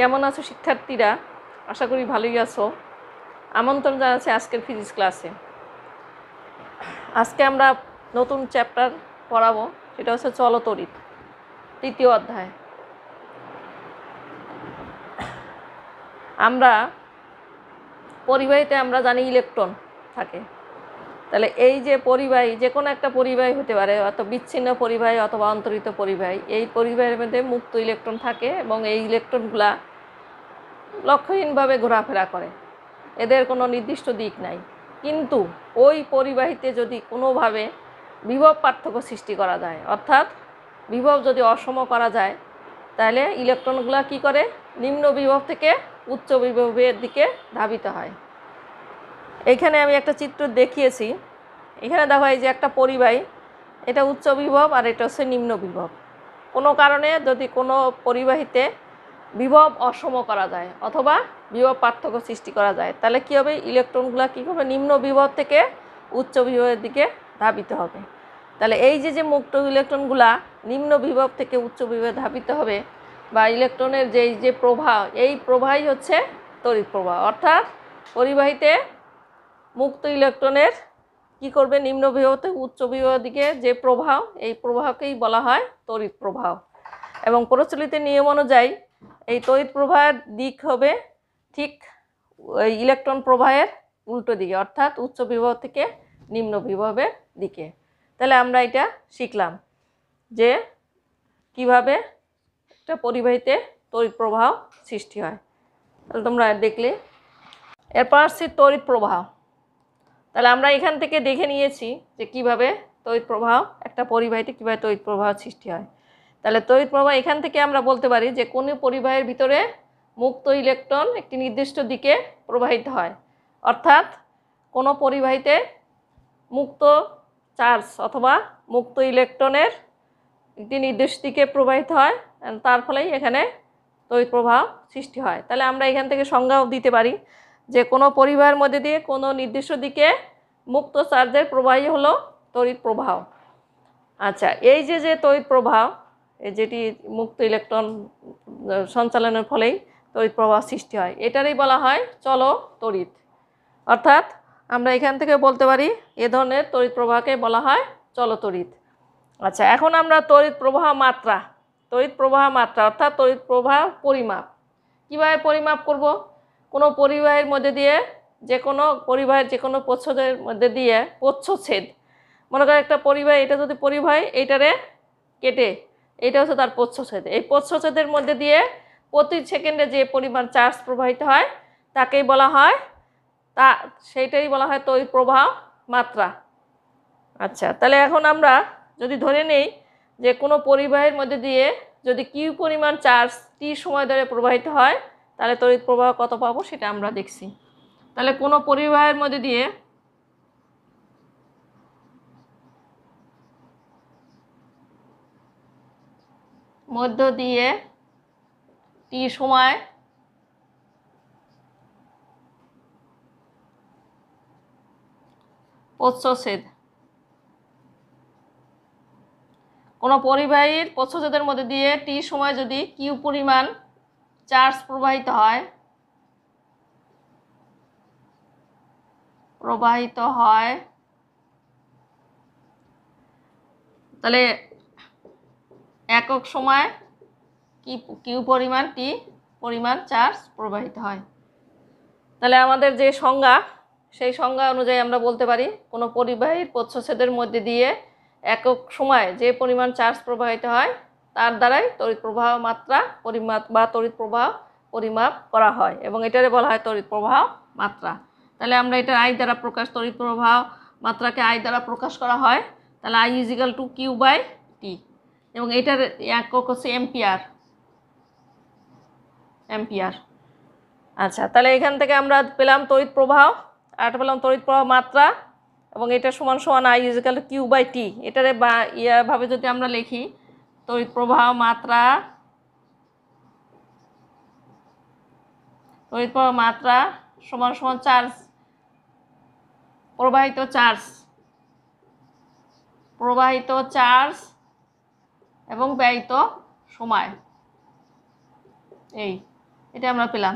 কেমন আছো শিক্ষার্থীরা আশা করি ভালোই আছো আমন্ত্রণ জানাচ্ছি আজকের ফিজিক্স ক্লাসে আজকে আমরা নতুন চ্যাপ্টার পড়াবো সেটা হচ্ছে চলতরিত তৃতীয় অধ্যায় আমরা পরিবাহিতে আমরা জানি ইলেকট্রন থাকে তাহলে এই যে পরিবাহী যে কোনো একটা পরিবাহী হতে পারে অত বিচ্ছিন্ন পরিবাহী অথবা অন্তরিত পরিবাহী এই পরিবাহের মধ্যে মুক্ত ইলেকট্রন থাকে এবং এই ইলেকট্রনগুলা লক্ষ্যহীনভাবে ঘোরাফেরা করে এদের কোনো নির্দিষ্ট দিক নাই কিন্তু ওই পরিবাহিতে যদি কোনোভাবে বিভব পার্থক্য সৃষ্টি করা যায় অর্থাৎ বিভব যদি অসম করা যায় তাহলে ইলেকট্রনগুলো কি করে নিম্ন বিভব থেকে উচ্চ বিভবের দিকে ধাবিত হয় এখানে আমি একটা চিত্র দেখিয়েছি এখানে দেখো এই যে একটা পরিবাহী এটা উচ্চ বিভব আর এটা হচ্ছে নিম্ন বিভব কোনো কারণে যদি কোনো পরিবাহিতে বিভব অসম করা যায় অথবা বিভব পার্থক্য সৃষ্টি করা যায় তাহলে কী হবে ইলেকট্রনগুলো কী করবে নিম্ন বিভব থেকে উচ্চ বিভবের দিকে ধাবিত হবে তাহলে এই যে যে মুক্ত ইলেকট্রনগুলা নিম্ন বিভব থেকে উচ্চ বিভবে ধাবিত হবে বা ইলেকট্রনের যেই যে প্রবাহ এই প্রবাহই হচ্ছে তড়িৎ প্রবাহ অর্থাৎ পরিবাহিতে মুক্ত ইলেকট্রনের কি করবে নিম্ন বিভব থেকে উচ্চ বিভবের দিকে যে প্রবাহ এই প্রবাহকেই বলা হয় তড়িৎ প্রবাহ এবং প্রচলিত নিয়ম অনুযায়ী এই তড়িৎ প্রবাহের দিক হবে ঠিক ইলেকট্রন প্রবাহের উল্টো দিকে অর্থাৎ উচ্চ বিভব থেকে নিম্ন বিভবের দিকে তাহলে আমরা এটা শিখলাম যে কিভাবে একটা পরিবাহিতে তড়িৎ প্রবাহ সৃষ্টি হয় তাহলে তোমরা দেখলে এরপর আসছে তড়িৎ প্রবাহ তাহলে আমরা এখান থেকে দেখে নিয়েছি যে কিভাবে তড়িৎ প্রবাহ একটা পরিবাহিতে কীভাবে তড়িৎ প্রবাহ সৃষ্টি হয় তাহলে তড়িৎ প্রবাহ এখান থেকে আমরা বলতে পারি যে কোনো পরিবাহের ভিতরে মুক্ত ইলেকট্রন একটি নির্দিষ্ট দিকে প্রবাহিত হয় অর্থাৎ কোনো পরিবাহিতে মুক্ত চার্জ অথবা মুক্ত ইলেকট্রনের একটি নির্দিষ্ট দিকে প্রবাহিত হয় তার ফলেই এখানে তড়িৎ প্রবাহ সৃষ্টি হয় তাহলে আমরা এখান থেকে সংজ্ঞাও দিতে পারি যে কোনো পরিবাহের মধ্যে দিয়ে কোনো নির্দিষ্ট দিকে মুক্ত চার্জের প্রবাহই হলো তড়িৎ প্রবাহ আচ্ছা এই যে যে তড়িৎ প্রবাহ যেটি মুক্ত ইলেকট্রন সঞ্চালনের ফলেই তড়িৎ প্রবাহ সৃষ্টি হয় এটারই বলা হয় চলো তড়িৎ অর্থাৎ আমরা এখান থেকে বলতে পারি এ ধরনের তড়িৎ প্রবাহকে বলা হয় তড়িৎ আচ্ছা এখন আমরা তড়িৎ প্রবাহ মাত্রা তড়িৎ প্রবাহ মাত্রা অর্থাৎ তড়িৎ প্রবাহ পরিমাপ কীভাবে পরিমাপ করব কোনো পরিবাহের মধ্যে দিয়ে যে কোনো পরিবাহের যে কোনো প্রচ্ছদের মধ্যে দিয়ে প্রচ্ছচ্ছেদ মনে করেন একটা পরিবাহ এটা যদি পরিবাহ এইটারে কেটে এটা হচ্ছে তার প্রচ্ছচ্ছেদ এই প্রচ্ছচ্ছেদের মধ্যে দিয়ে প্রতি সেকেন্ডে যে পরিমাণ চার্জ প্রবাহিত হয় তাকেই বলা হয় তা সেইটাই বলা হয় তৈর প্রবাহ মাত্রা আচ্ছা তাহলে এখন আমরা যদি ধরে নেই যে কোনো পরিবাহের মধ্যে দিয়ে যদি কিউ পরিমাণ চার্জ টি সময় ধরে প্রবাহিত হয় তাহলে তড়িৎ প্রবাহ কত পাবো সেটা আমরা দেখছি তাহলে কোনো পরিবাহের মধ্যে দিয়ে মধ্য দিয়ে টি সময় প্রচ্ছচ্ছেদ কোনো পরিবাহীর প্রচ্ছচ্ছেদের মধ্যে দিয়ে টি সময় যদি কিউ পরিমাণ চার্জ প্রবাহিত হয় প্রবাহিত হয় তাহলে একক সময় কি কিউ পরিমাণ টি পরিমাণ চার্জ প্রবাহিত হয় তাহলে আমাদের যে সংজ্ঞা সেই সংজ্ঞা অনুযায়ী আমরা বলতে পারি কোনো পরিবাহীর প্রচ্ছেদের মধ্যে দিয়ে একক সময়ে যে পরিমাণ চার্জ প্রবাহিত হয় তার দ্বারাই তড়িৎ প্রবাহ মাত্রা পরিমাপ বা তড়িৎ প্রবাহ পরিমাপ করা হয় এবং এটারে বলা হয় তড়িৎ প্রবাহ মাত্রা তাহলে আমরা এটার আই দ্বারা প্রকাশ তড়িৎ প্রবাহ মাত্রাকে আই দ্বারা প্রকাশ করা হয় তাহলে I is equal to Q by এবং এটার একক হচ্ছে এম্পিয়ার এম্পিয়ার আচ্ছা তাহলে এখান থেকে আমরা পেলাম তড়িৎ প্রবাহ আর পেলাম তড়িৎ প্রবাহ মাত্রা এবং এটা সমান সমান I is equal Q by T এটারে বা ইয়াভাবে যদি আমরা লিখি তড়িৎ প্রবাহ মাত্রা তড়িৎ প্রবাহ মাত্রা সমান সমান চার্জ প্রবাহিত চার্জ প্রবাহিত চার্জ এবং ব্যয়িত সময় এই এটা আমরা পেলাম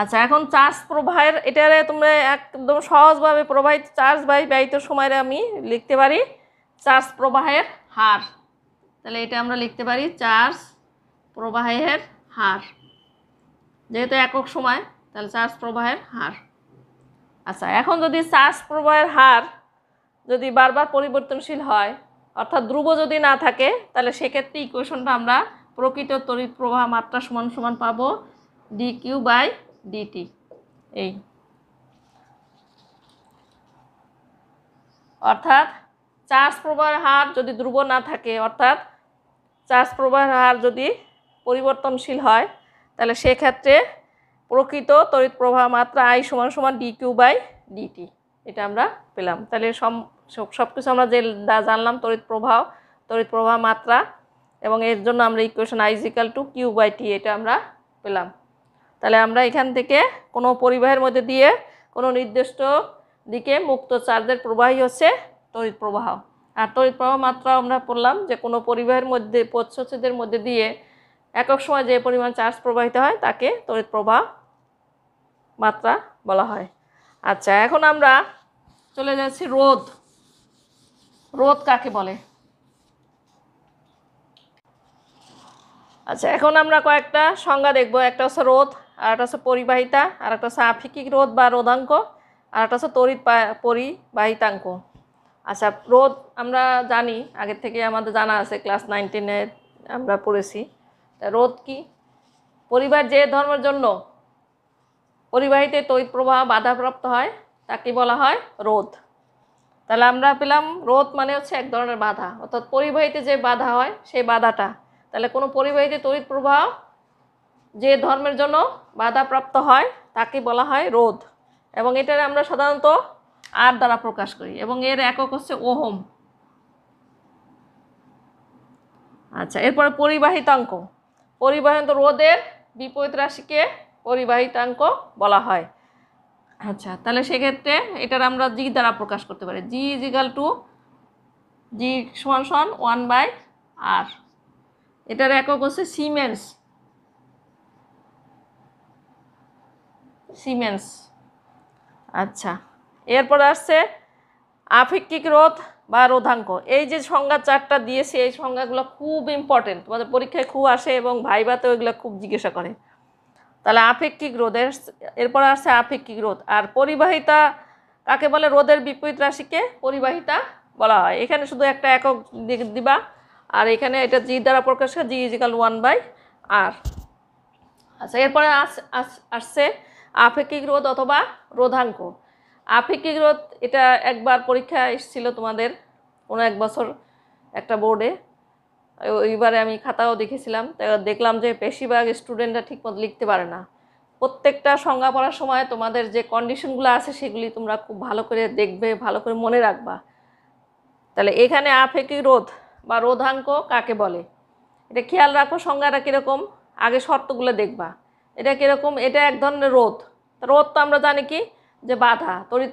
আচ্ছা এখন চার্জ প্রবাহের এটারে তোমরা একদম সহজভাবে প্রবাহিত চার্জ বাই ব্যয়িত সময়ের আমি লিখতে পারি চার্জ প্রবাহের হার তাহলে এটা আমরা লিখতে পারি চার্জ প্রবাহের হার যেহেতু একক সময় তাহলে চার্জ প্রবাহের হার আচ্ছা এখন যদি চার্জ প্রবাহের হার যদি বারবার পরিবর্তনশীল হয় অর্থাৎ ধ্রুব যদি না থাকে তাহলে সেক্ষেত্রে ইকুয়েশনটা আমরা প্রকৃত তড়িৎ প্রবাহ মাত্রা সমান সমান পাবো ডি কিউ বাই ডিটি এই অর্থাৎ চার্জ প্রবাহের হার যদি ধ্রুব না থাকে অর্থাৎ চার্জ প্রবাহের হার যদি পরিবর্তনশীল হয় তাহলে সেক্ষেত্রে প্রকৃত তড়িৎ প্রবাহ মাত্রা আই সমান সমান ডি কিউ বাই ডিটি এটা আমরা পেলাম তাহলে সম সব কিছু আমরা যে জানলাম তড়িৎ প্রবাহ তড়িৎ প্রবাহ মাত্রা এবং এর জন্য আমরা equation I is equal to Q by T এটা আমরা পেলাম তাহলে আমরা এখান থেকে কোনো পরিবাহের মধ্যে দিয়ে কোনো নির্দিষ্ট দিকে মুক্ত চার্জের প্রবাহই হচ্ছে তড়িৎ প্রবাহ আর তড়িৎ প্রবাহ মাত্রা আমরা পড়লাম যে কোনো পরিবাহের মধ্যে পৎসদের মধ্যে দিয়ে একক সময় যে পরিমাণ চার্জ প্রবাহিত হয় তাকে তড়িৎ প্রবাহ মাত্রা বলা হয় আচ্ছা এখন আমরা চলে যাচ্ছি রোধ রোদ কাকে বলে আচ্ছা এখন আমরা কয়েকটা সংজ্ঞা দেখব একটা হচ্ছে রোদ আর একটা হচ্ছে পরিবাহিতা আর একটা হচ্ছে আফিকিক রোদ বা রোদাঙ্ক আর একটা হচ্ছে তরিত পরিবাহিতাঙ্ক আচ্ছা রোদ আমরা জানি আগের থেকে আমাদের জানা আছে ক্লাস নাইন আমরা পড়েছি তা রোদ কি পরিবার যে ধর্মের জন্য পরিবাহিতে তৈরি প্রবাহ বাধাপ্রাপ্ত হয় তাকে বলা হয় রোধ তাহলে আমরা পেলাম রোধ মানে হচ্ছে এক ধরনের বাধা অর্থাৎ পরিবাহিতে যে বাধা হয় সেই বাধাটা তাহলে কোনো পরিবাহিতে তড়িৎ প্রবাহ যে ধর্মের জন্য বাধাপ্রাপ্ত হয় তাকে বলা হয় রোধ এবং এটার আমরা সাধারণত আর দ্বারা প্রকাশ করি এবং এর একক হচ্ছে ওহম আচ্ছা এরপরে পরিবাহিতাঙ্ক পরিবাহিত রোদের বিপরীত রাশিকে পরিবাহিতাঙ্ক বলা হয় আচ্ছা তাহলে সেক্ষেত্রে এটার আমরা জি দ্বারা প্রকাশ করতে পারি জি ইজিকাল টু জি সমান সমান ওয়ান বাই আর এটার একক হচ্ছে সিমেন্স সিমেন্স আচ্ছা এরপর আসছে আপেক্ষিক রোধ বা রোধাঙ্ক এই যে সংজ্ঞা চারটা দিয়েছে এই সংজ্ঞাগুলো খুব ইম্পর্টেন্ট তোমাদের পরীক্ষায় খুব আসে এবং ভাইবাতেও এগুলো খুব জিজ্ঞাসা করে তাহলে আপেক্ষিক রোদের এরপর আসছে আপেক্ষিক রোধ আর পরিবাহিতা কাকে বলে রোদের বিপরীত রাশিকে পরিবাহিতা বলা হয় এখানে শুধু একটা একক দিবা আর এখানে এটা জি দ্বারা প্রকাশ G is equal one by R আচ্ছা এরপরে আসছে আপেক্ষিক রোধ অথবা রোধাঙ্ক আপেক্ষিক রোধ এটা একবার পরীক্ষা এসেছিল তোমাদের কোনো এক বছর একটা বোর্ডে এইবারে আমি খাতাও দেখেছিলাম দেখলাম যে বেশিরভাগ স্টুডেন্টরা ঠিকমতো লিখতে পারে না প্রত্যেকটা সংজ্ঞা পড়ার সময় তোমাদের যে কন্ডিশনগুলো আছে সেগুলি তোমরা খুব ভালো করে দেখবে ভালো করে মনে রাখবা তাহলে এখানে আফেকি রোধ বা রোধাঙ্ক কাকে বলে এটা খেয়াল রাখো সংজ্ঞাটা কীরকম আগে শর্তগুলো দেখবা এটা কীরকম এটা এক ধরনের রোধ রোধ তো আমরা জানি কি যে বাধা তড়িৎ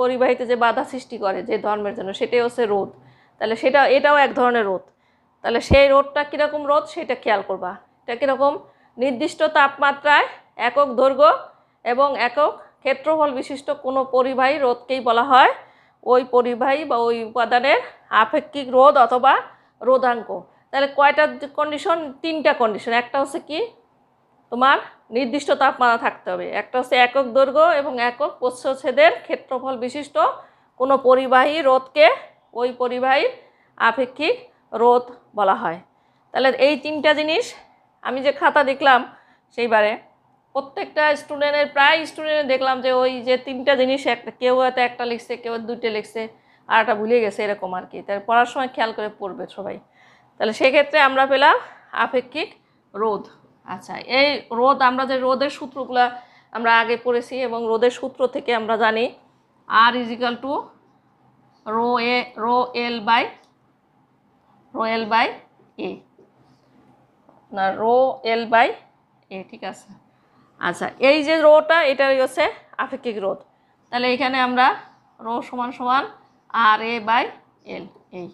পরিবাহিত যে বাধা সৃষ্টি করে যে ধর্মের জন্য সেটাই হচ্ছে রোধ তাহলে সেটা এটাও এক ধরনের রোধ তাহলে সেই রোদটা কীরকম রোদ সেটা খেয়াল করবা এটা কীরকম নির্দিষ্ট তাপমাত্রায় একক দৈর্ঘ্য এবং একক ক্ষেত্রফল বিশিষ্ট কোনো পরিবাহী রোদকেই বলা হয় ওই পরিবাহী বা ওই উপাদানের আপেক্ষিক রোদ অথবা রোধাঙ্ক তাহলে কয়টা কন্ডিশন তিনটা কন্ডিশন একটা হচ্ছে কি তোমার নির্দিষ্ট তাপমাত্রা থাকতে হবে একটা হচ্ছে একক দৈর্ঘ্য এবং একক পশ্চেদের ক্ষেত্রফল বিশিষ্ট কোনো পরিবাহী রোধকে ওই পরিবাহীর আপেক্ষিক রোদ বলা হয় তাহলে এই তিনটা জিনিস আমি যে খাতা দেখলাম সেইবারে প্রত্যেকটা স্টুডেন্টের প্রায় স্টুডেন্টের দেখলাম যে ওই যে তিনটা জিনিস একটা কেউ হয়তো একটা লিখছে কেউ দুটো লিখছে আর একটা ভুলে গেছে এরকম আর কি তাহলে পড়ার সময় খেয়াল করে পড়বে সবাই তাহলে সেক্ষেত্রে আমরা পেলাম আপেক্ষিক রোদ আচ্ছা এই রোদ আমরা যে রোদের সূত্রগুলো আমরা আগে পড়েছি এবং রোদের সূত্র থেকে আমরা জানি R is equal to rho A rho L by rho L by A আপনার রো এল বাই এ ঠিক আছে আচ্ছা এই যে রোটা এটা হচ্ছে আপেক্ষিক রোধ তাহলে এখানে আমরা রো সমান সমান আর এ বাই এল এই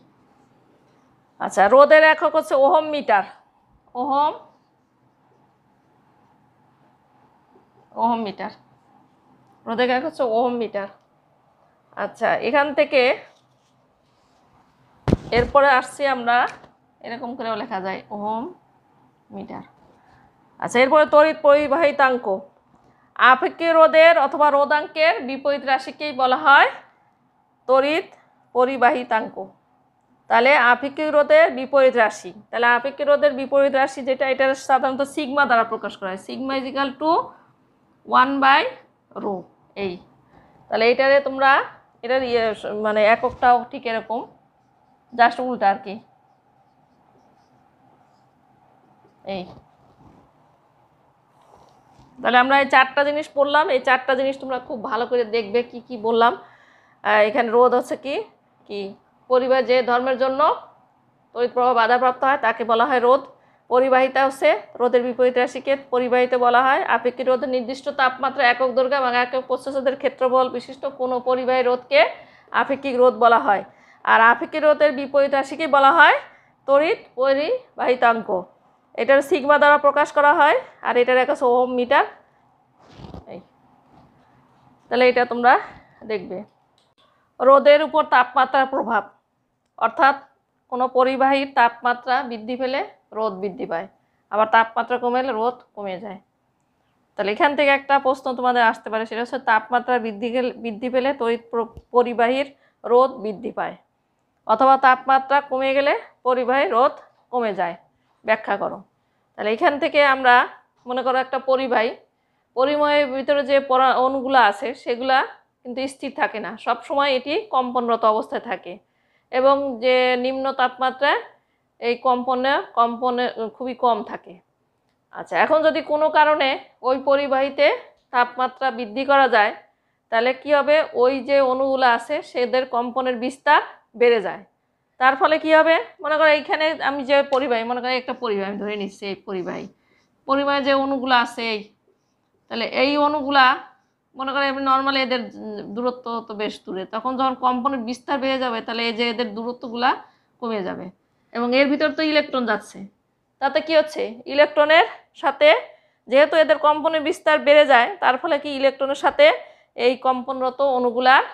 আচ্ছা রোদের একক হচ্ছে ohm metre ohm ohm metre রোদের একক হচ্ছে ওহম মিটার আচ্ছা এখান থেকে এরপরে আসছি আমরা এরকম করেও লেখা যায় ওহম মিটার আচ্ছা এরপরে তড়িৎ পরিবাহিতাঙ্ক আপেক্ষীয় রোদের অথবা রোদাঙ্কের বিপরীত রাশিকেই বলা হয় তড়িৎ পরিবাহিতাঙ্ক তাহলে আপেক্ষিক রোদের বিপরীত রাশি তাহলে আপেক্ষিক রোদের বিপরীত রাশি যেটা এটা সাধারণত সিগমা দ্বারা প্রকাশ করা হয় sigma is equal to one by rho এই তাহলে এটারে তোমরা এটার ইয়ে, মানে এককটাও ঠিক এরকম জাস্ট উল্টা আর কি এই তাহলে আমরা এই চারটা জিনিস পড়লাম এই চারটা জিনিস তোমরা খুব ভালো করে দেখবে কি কি বললাম এখানে রোদ হচ্ছে কি কি পরিবার যে ধর্মের জন্য তড়িৎ বাধাপ্রাপ্ত হয় তাকে বলা হয় রোদ পরিবাহিতা হচ্ছে রোদের বিপরীত রাশিকে পরিবাহিত বলা হয় আপেক্ষিক রোদের নির্দিষ্ট তাপমাত্রা একক দুর্গা এবং একক প্রশ্বাসের ক্ষেত্রফল বিশিষ্ট কোনো পরিবাহী রোধকে আপেক্ষিক রোধ বলা হয় আর আফেকি রোদের বিপরীত রাশিকে বলা হয় তড়িৎ পরিবাহিতাঙ্ক এটার সিগমা দ্বারা প্রকাশ করা হয় আর এটার একটা ওহম মিটার এই তাহলে এটা তোমরা দেখবে রোদের উপর তাপমাত্রার প্রভাব অর্থাৎ কোনো পরিবাহীর তাপমাত্রা বৃদ্ধি পেলে রোদ বৃদ্ধি পায় আবার তাপমাত্রা কমে এলে রোদ কমে যায় তাহলে এখান থেকে একটা প্রশ্ন তোমাদের আসতে পারে সেটা হচ্ছে তাপমাত্রা বৃদ্ধি বৃদ্ধি পেলে তড়িৎ পরিবাহীর রোদ বৃদ্ধি পায় অথবা তাপমাত্রা কমে গেলে পরিবাহী রোধ কমে যায় ব্যাখ্যা করো তাহলে এখান থেকে আমরা মনে করো একটা পরিবাহী পরিময়ের ভিতরে যে পরা অণুগুলো আছে সেগুলা কিন্তু স্থির থাকে না সব সময় এটি কম্পনরত অবস্থায় থাকে এবং যে নিম্ন তাপমাত্রায় এই কম্পনে কম্পনে খুবই কম থাকে আচ্ছা এখন যদি কোনো কারণে ওই পরিবাহীতে তাপমাত্রা বৃদ্ধি করা যায় তাহলে কি হবে ওই যে অণুগুলো আছে সেদের কম্পনের বিস্তার বেড়ে যায় তার ফলে কি হবে মনে করো এইখানে আমি যে পরিবাহী মনে করি একটা পরিবাহী আমি ধরে নিচ্ছি এই পরিবাহী পরিবাহী যে অণুগুলো আছে এই তাহলে এই অণুগুলা মনে করো এমনি নর্মালি এদের দূরত্ব তো বেশ দূরে তখন যখন কম্পনের বিস্তার বেড়ে যাবে তাহলে এই যে এদের দূরত্বগুলা কমে যাবে এবং এর ভিতর তো ইলেকট্রন যাচ্ছে তাতে কি হচ্ছে ইলেকট্রনের সাথে যেহেতু এদের কম্পনের বিস্তার বেড়ে যায় তার ফলে কি ইলেকট্রনের সাথে এই কম্পনরত অণুগুলার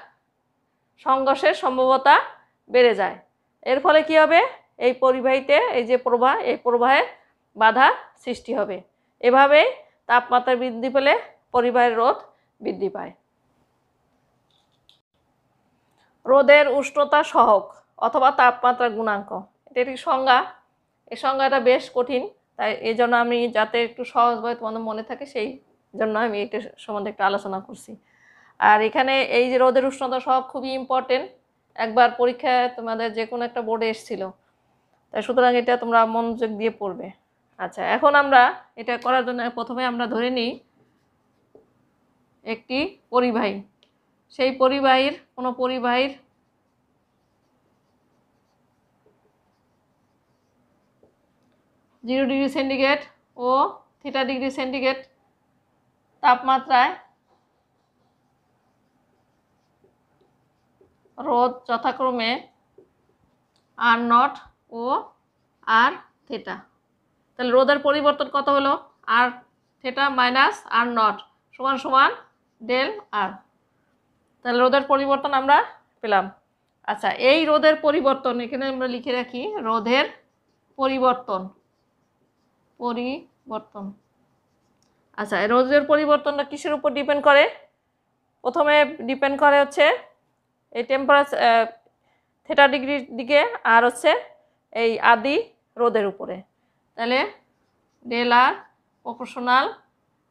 সংঘর্ষের সম্ভবতা বেড়ে যায় এর ফলে কি হবে এই পরিবাহীতে এই যে প্রবাহ এই প্রবাহে বাধা সৃষ্টি হবে এভাবে তাপমাত্রা বৃদ্ধি পেলে পরিবাহের রোধ বৃদ্ধি পায় রোদের উষ্ণতা সহক অথবা তাপমাত্রা গুণাঙ্ক এটা একটি সংজ্ঞা এই সংজ্ঞাটা বেশ কঠিন তাই এই জন্য আমি যাতে একটু সহজভাবে তোমাদের মনে থাকে সেই জন্য আমি এটা সম্বন্ধে একটু আলোচনা করছি আর এখানে এই যে রোদের উষ্ণতা সব খুবই ইম্পর্টেন্ট একবার পরীক্ষায় তোমাদের যে কোনো একটা বোর্ডে এসেছিল তাই সুতরাং এটা তোমরা মনোযোগ দিয়ে পড়বে আচ্ছা এখন আমরা এটা করার জন্য প্রথমে আমরা ধরে নিই একটি পরিবাহী সেই পরিবাহীর কোনো পরিবাহীর জিরো ডিগ্রি সেন্টিগ্রেড ও থিটা ডিগ্রি সেন্টিগ্রেড তাপমাত্রায় রোদ যথাক্রমে are not O R theta তাহলে রোদের পরিবর্তন কত হলো R theta minus R nought সমান সমান ডেল আর তাহলে রোদের পরিবর্তন আমরা পেলাম আচ্ছা এই রোদের পরিবর্তন এখানে আমরা লিখে রাখি রোধের পরিবর্তন পরিবর্তন আচ্ছা রোদের পরিবর্তনটা কিসের উপর ডিপেন্ড করে প্রথমে ডিপেন্ড করে হচ্ছে এই টেম্পারেচার থেটা ডিগ্রির দিকে আর হচ্ছে এই আদি রোদের উপরে তাহলে ডেল আর প্রফেশনাল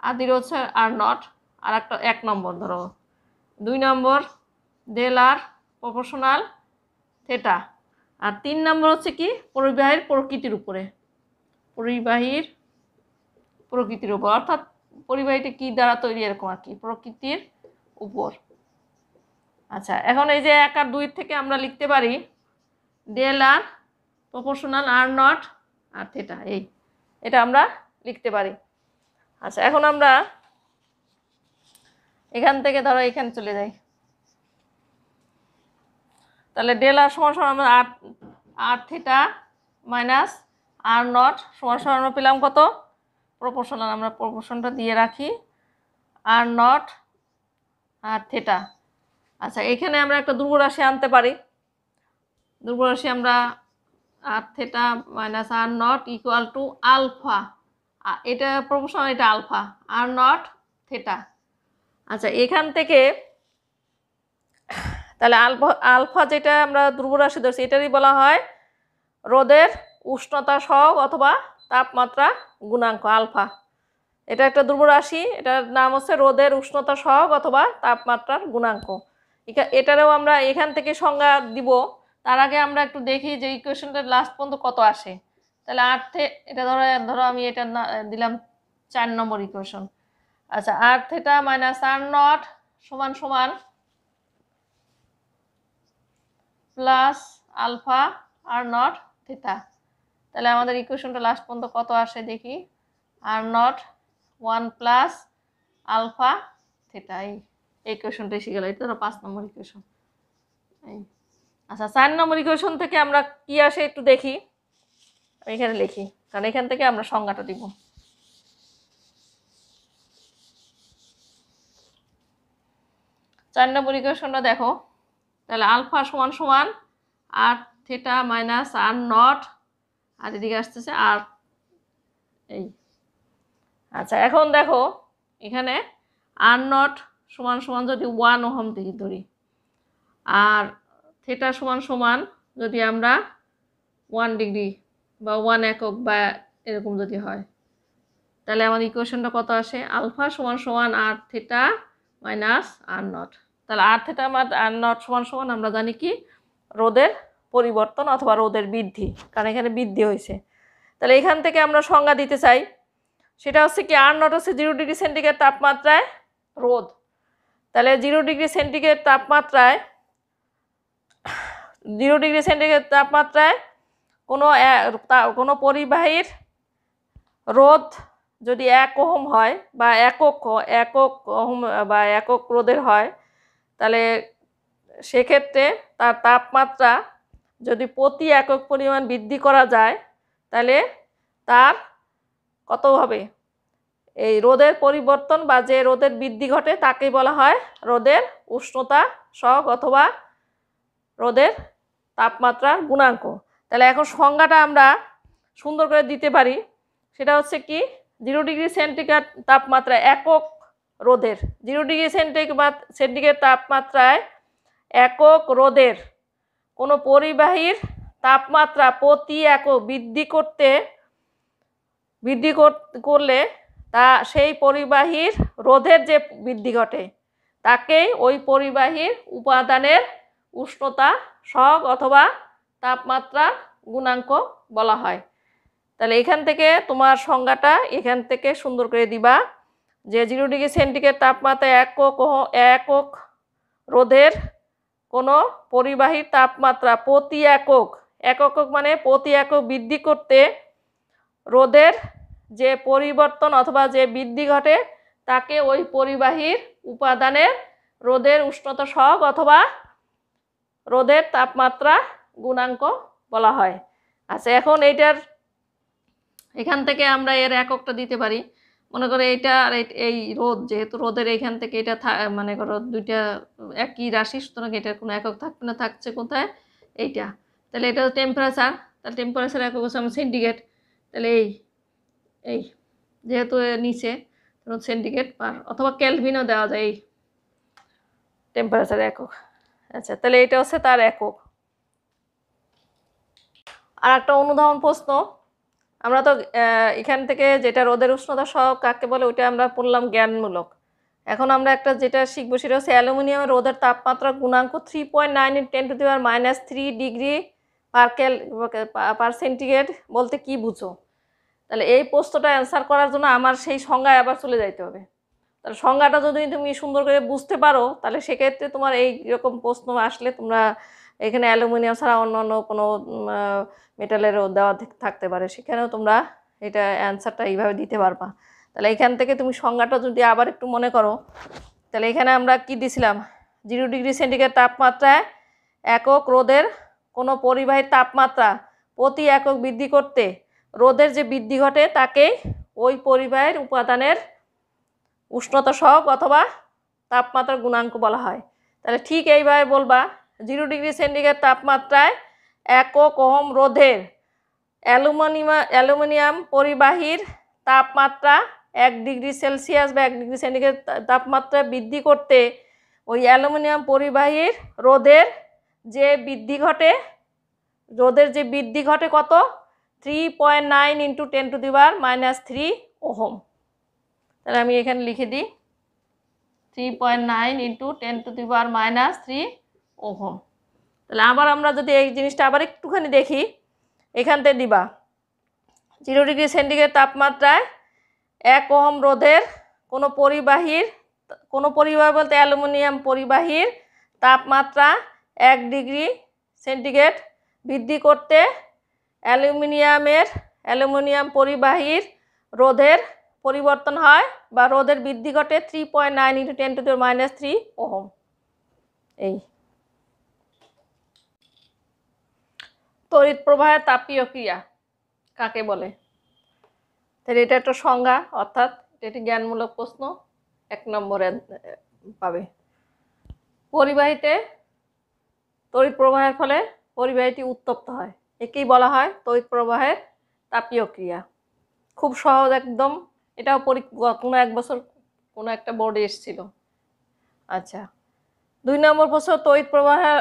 আদি রোদ আর নট আর একটা এক নম্বর ধরো দুই নম্বর ডেল আর প্রফেশনাল থেটা আর তিন নম্বর হচ্ছে কি পরিবাহীর প্রকৃতির উপরে পরিবাহীর প্রকৃতির উপর অর্থাৎ পরিবাহীটা কী দ্বারা তৈরি এরকম আর কি প্রকৃতির উপর আচ্ছা এখন এই যে এক আর দুই থেকে আমরা লিখতে পারি del R proportional R nought আর থেটা এই এটা আমরা লিখতে পারি আচ্ছা এখন আমরা এখান থেকে ধরো এখানে চলে যাই তাহলে ডেল আর সমান সমান আমরা আর R theta minus R nought সমান সমান আমরা পেলাম কত প্রপোর্শনাল আমরা প্রপোর্শনটা দিয়ে রাখি আর নট আর থেটা আচ্ছা এখানে আমরা একটা দুর্গ রাশি আনতে পারি দুর্বল রাশি আমরা R theta minus R nought equal to alpha এটা প্রমোশন এটা আলফা আর নট থেটা আচ্ছা এখান থেকে তাহলে আলফা আলফা যেটা আমরা রাশি ধরছি এটারই বলা হয় রোদের উষ্ণতা সহ অথবা তাপমাত্রা গুণাঙ্ক আলফা এটা একটা রাশি এটার নাম হচ্ছে রোদের উষ্ণতা সহ অথবা তাপমাত্রার গুণাঙ্ক এটারও আমরা এখান থেকে সংজ্ঞা দিব তার আগে আমরা একটু দেখি যে ইকুয়েশনটা লাস্ট পর্যন্ত কত আসে তাহলে আর্থে এটা ধরো ধরো আমি এটা দিলাম চার নম্বর ইকুয়েশন আচ্ছা আর্থেটা মাইনাস আর নট সমান সমান plus alpha R nought theta তাহলে আমাদের ইকুয়েশনটা লাস্ট পর্যন্ত কত আসে দেখি R nought one plus alpha theta এই এই কোয়েশনটা এসে গেল এটা ধরো পাঁচ নম্বর ইকুয়েশন এই আচ্ছা চার নম্বর ইকুয়েশন থেকে আমরা কি আসে একটু দেখি আমি এখানে লিখি কারণ এখান থেকে আমরা সংজ্ঞাটা দিব চার নম্বর ইকুয়েশনটা দেখো তাহলে আলফা সমান সমান R theta minus R nought আর এদিকে আসতেছে আর এই আচ্ছা এখন দেখো এখানে আর নট সমান সমান যদি ওয়ান ওহম দিয়ে ধরি আর থেটা সমান সমান যদি আমরা ওয়ান ডিগ্রি বা ওয়ান একক বা এরকম যদি হয় তাহলে আমার ইকুয়েশনটা কত আসে আলফা সমান সমান R theta minus R nought তাহলে আর থেটা আর নট সমান সমান আমরা জানি কি রোদের পরিবর্তন অথবা রোদের বৃদ্ধি কারণ এখানে বৃদ্ধি হয়েছে তাহলে এখান থেকে আমরা সংজ্ঞা দিতে চাই সেটা হচ্ছে কি আর নট হচ্ছে জিরো ডিগ্রি সেন্টিগ্রেড তাপমাত্রায় রোদ তাহলে জিরো ডিগ্রি সেন্টিগ্রেড তাপমাত্রায় জিরো ডিগ্রি সেন্টিগ্রেড তাপমাত্রায় কোনো কোনো পরিবাহীর রোধ যদি এক ওহম হয় বা একক একক ওহম বা একক রোধের হয় তাহলে সেক্ষেত্রে তার তাপমাত্রা যদি প্রতি একক পরিমাণ বৃদ্ধি করা যায় তাহলে তার কত হবে এই রোদের পরিবর্তন বা যে রোদের বৃদ্ধি ঘটে তাকেই বলা হয় রোদের উষ্ণতা শখ অথবা রোদের তাপমাত্রার গুণাঙ্ক তাহলে এখন সংজ্ঞাটা আমরা সুন্দর করে দিতে পারি সেটা হচ্ছে কি জিরো ডিগ্রি সেন্টিগ্রেড তাপমাত্রা একক রোদের জিরো ডিগ্রি সেন্টিগ্রেড সেন্টিগ্রেড তাপমাত্রায় একক রোদের কোনো পরিবাহীর তাপমাত্রা প্রতি একক বৃদ্ধি করতে বৃদ্ধি করলে তা সেই পরিবাহীর রোধের যে বৃদ্ধি ঘটে তাকেই ওই পরিবাহীর উপাদানের উষ্ণতা সহগ অথবা তাপমাত্রা গুণাঙ্ক বলা হয় তাহলে এখান থেকে তোমার সংজ্ঞাটা এখান থেকে সুন্দর করে দিবা যে জিরো ডিগ্রি সেন্টিগ্রেড তাপমাত্রা একক একক রোধের কোনো পরিবাহী তাপমাত্রা প্রতি একক একক মানে প্রতি একক বৃদ্ধি করতে রোধের যে পরিবর্তন অথবা যে বৃদ্ধি ঘটে তাকে ওই পরিবাহীর উপাদানের রোদের উষ্ণতা সহগ অথবা রোদের তাপমাত্রা গুণাঙ্ক বলা হয় আচ্ছা এখন এইটার এখান থেকে আমরা এর এককটা দিতে পারি মনে করো এইটা আর এই রোদ যেহেতু রোদের এইখান থেকে এটা মানে করো দুইটা একই রাশি সুতরাং এটার কোনো একক থাকবে না থাকছে কোথায় এইটা তাহলে এটা টেম্পারেচার তাহলে টেম্পারেচার একক হচ্ছে আমার সেন্টিগ্রেড তাহলে এই এই যেহেতু নিচে ধরুন সেন্টিগ্রেড পার অথবা ক্যালভিনও দেওয়া যায় এই টেম্পারেচার একক আচ্ছা তাহলে এটা হচ্ছে তার একক আর একটা অনুধাবন প্রশ্ন আমরা তো এখান থেকে যেটা রোদের উষ্ণতা সহ কাকে বলে ওইটা আমরা পড়লাম জ্ঞানমূলক এখন আমরা একটা যেটা শিখবো সেটা হচ্ছে অ্যালুমিনিয়ামের রোদের তাপমাত্রা গুণাঙ্ক three point nine ten to the minus three degree per cal per centigrade বলতে কি বুঝো তাহলে এই প্রশ্নটা অ্যান্সার করার জন্য আমার সেই সংজ্ঞায় আবার চলে যাইতে হবে তাহলে সংজ্ঞাটা যদি তুমি সুন্দর করে বুঝতে পারো তাহলে সেক্ষেত্রে তোমার এই রকম প্রশ্ন আসলে তোমরা এখানে অ্যালুমিনিয়াম ছাড়া অন্য অন্য কোনো মেটালেরও দেওয়া থাকতে পারে সেখানেও তোমরা এটা অ্যান্সারটা এইভাবে দিতে পারবা তাহলে এখান থেকে তুমি সংজ্ঞাটা যদি আবার একটু মনে করো তাহলে এখানে আমরা কি দিছিলাম জিরো ডিগ্রি সেন্টিগ্রেড তাপমাত্রায় একক রোদের কোনো পরিবাহী তাপমাত্রা প্রতি একক বৃদ্ধি করতে রোদের যে বৃদ্ধি ঘটে তাকে ওই পরিবাহের উপাদানের উষ্ণতা সব অথবা তাপমাত্রা গুণাঙ্ক বলা হয় তাহলে ঠিক এইভাবে বলবা জিরো ডিগ্রি সেন্টিগ্রেড তাপমাত্রায় একক ওহম রোধের অ্যালুমিনিয়া অ্যালুমিনিয়াম পরিবাহীর তাপমাত্রা এক ডিগ্রি সেলসিয়াস বা এক ডিগ্রি সেন্টিগ্রেড তাপমাত্রা বৃদ্ধি করতে ওই অ্যালুমিনিয়াম পরিবাহীর রোধের যে বৃদ্ধি ঘটে রোধের যে বৃদ্ধি ঘটে কত three point nine into ten to the power minus three ohm তাহলে আমি এখানে লিখে দিই three point nine into ten to the power minus three ohm তাহলে আবার আমরা যদি এই জিনিসটা আবার একটুখানি দেখি এখানতে দিবা জিরো ডিগ্রি সেন্টিগ্রেড তাপমাত্রায় এক ওহম রোধের কোনো পরিবাহীর কোনো পরিবাহী বলতে অ্যালুমিনিয়াম পরিবাহীর তাপমাত্রা এক ডিগ্রি সেন্টিগ্রেড বৃদ্ধি করতে অ্যালুমিনিয়ামের অ্যালুমিনিয়াম পরিবাহীর রোধের পরিবর্তন হয় বা রোধের বৃদ্ধি ঘটে three point nine into ten to the minus three ohm এই তড়িৎ প্রবাহের তাপীয় ক্রিয়া কাকে বলে তাহলে এটা একটা সংজ্ঞা অর্থাৎ এটি জ্ঞানমূলক প্রশ্ন এক নম্বরে পাবে পরিবাহিতে তড়িৎ প্রবাহের ফলে পরিবাহীটি উত্তপ্ত হয় একেই বলা হয় তৈ প্রবাহের তাপীয় ক্রিয়া খুব সহজ একদম এটাও পরি কোনো এক বছর কোনো একটা বোর্ডে এসেছিল আচ্ছা দুই নম্বর প্রশ্ন তৈ প্রবাহের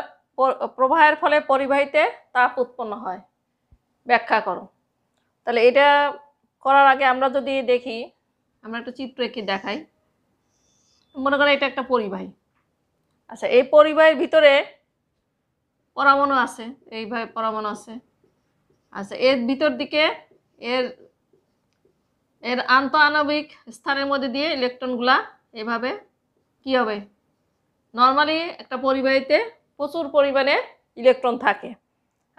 প্রবাহের ফলে পরিবাহিতে তাপ উৎপন্ন হয় ব্যাখ্যা করো তাহলে এটা করার আগে আমরা যদি দেখি আমরা একটা চিত্র একে দেখাই মনে করেন এটা একটা পরিবাহী আচ্ছা এই পরিবাহের ভিতরে পরমাণু আছে এইভাবে পরমাণু আছে আচ্ছা এর ভিতর দিকে এর এর আণবিক স্থানের মধ্যে দিয়ে ইলেকট্রনগুলা এভাবে কি হবে নর্মালি একটা পরিবাহিতে প্রচুর পরিমাণে ইলেকট্রন থাকে